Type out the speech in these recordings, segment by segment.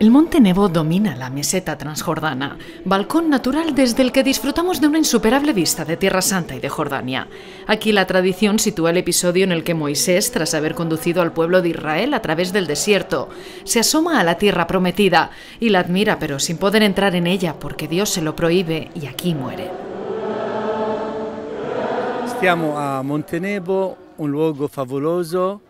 El Monte Nebo domina la meseta transjordana, balcón natural desde el que disfrutamos de una insuperable vista de Tierra Santa y de Jordania. Aquí la tradición sitúa el episodio en el que Moisés, tras haber conducido al pueblo de Israel a través del desierto, se asoma a la Tierra Prometida y la admira pero sin poder entrar en ella porque Dios se lo prohíbe y aquí muere. Estamos a Nebo, un lugar fabuloso...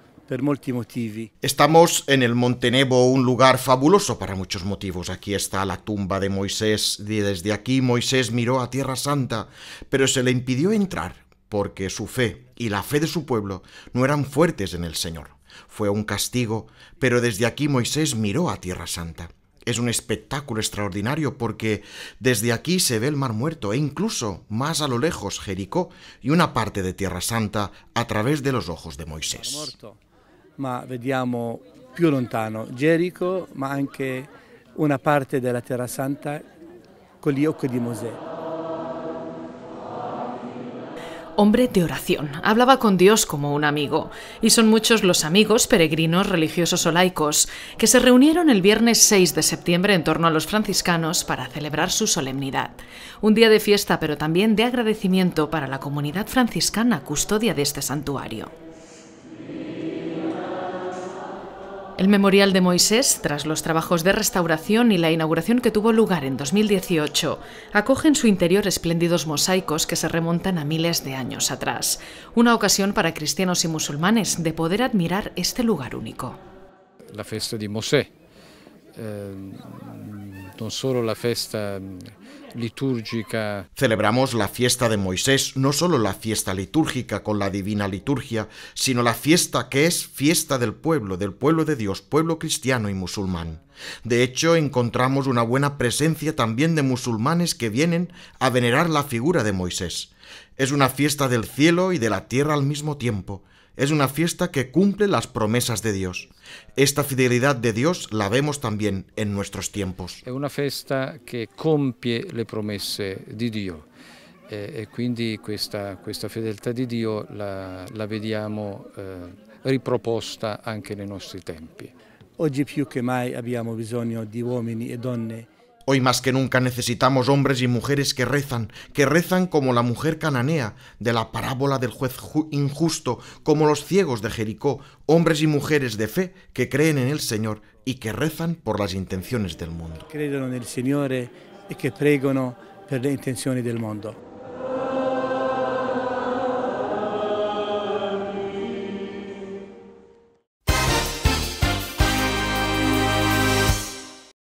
Estamos en el Nebo, un lugar fabuloso para muchos motivos. Aquí está la tumba de Moisés y desde aquí Moisés miró a Tierra Santa, pero se le impidió entrar porque su fe y la fe de su pueblo no eran fuertes en el Señor. Fue un castigo, pero desde aquí Moisés miró a Tierra Santa. Es un espectáculo extraordinario porque desde aquí se ve el Mar Muerto e incluso más a lo lejos Jericó y una parte de Tierra Santa a través de los ojos de Moisés ma vediamo più lontano Gerico, ma anche una parte della Terra Santa con gli occhi di Mosè. hombre de oración. Hablaba con Dios como un amigo. Y son muchos los amigos, peregrinos, religiosos o laicos, que se reunieron el viernes 6 de septiembre en torno a los franciscanos para celebrar su solemnidad. Un día de fiesta, pero también de agradecimiento para la comunidad franciscana custodia de este santuario. El memorial de Moisés, tras los trabajos de restauración y la inauguración que tuvo lugar en 2018, acoge en su interior espléndidos mosaicos que se remontan a miles de años atrás. Una ocasión para cristianos y musulmanes de poder admirar este lugar único. La de Ehm, no solo la fiesta mm, litúrgica. Celebramos la fiesta de Moisés, no solo la fiesta litúrgica con la divina liturgia, sino la fiesta que es fiesta del pueblo, del pueblo de Dios, pueblo cristiano y musulmán. De hecho, encontramos una buena presencia también de musulmanes que vienen a venerar la figura de Moisés. Es una fiesta del cielo y de la tierra al mismo tiempo. Es una fiesta que cumple las promesas de Dios. Esta fidelidad de Dios la vemos también en nuestros tiempos. È una festa che compie le promesse di Dio eh, e quindi questa, questa, fedeltà di Dio la, la vediamo eh, riproposta anche nei nostri tempi. Oggi più che mai abbiamo bisogno di uomini e donne Hoy más que nunca necesitamos hombres y mujeres que rezan, que rezan como la mujer cananea de la parábola del juez injusto, como los ciegos de Jericó, hombres y mujeres de fe que creen en el Señor y que rezan por las intenciones del mundo. en el Señor e que pregono per le intenzioni del mondo.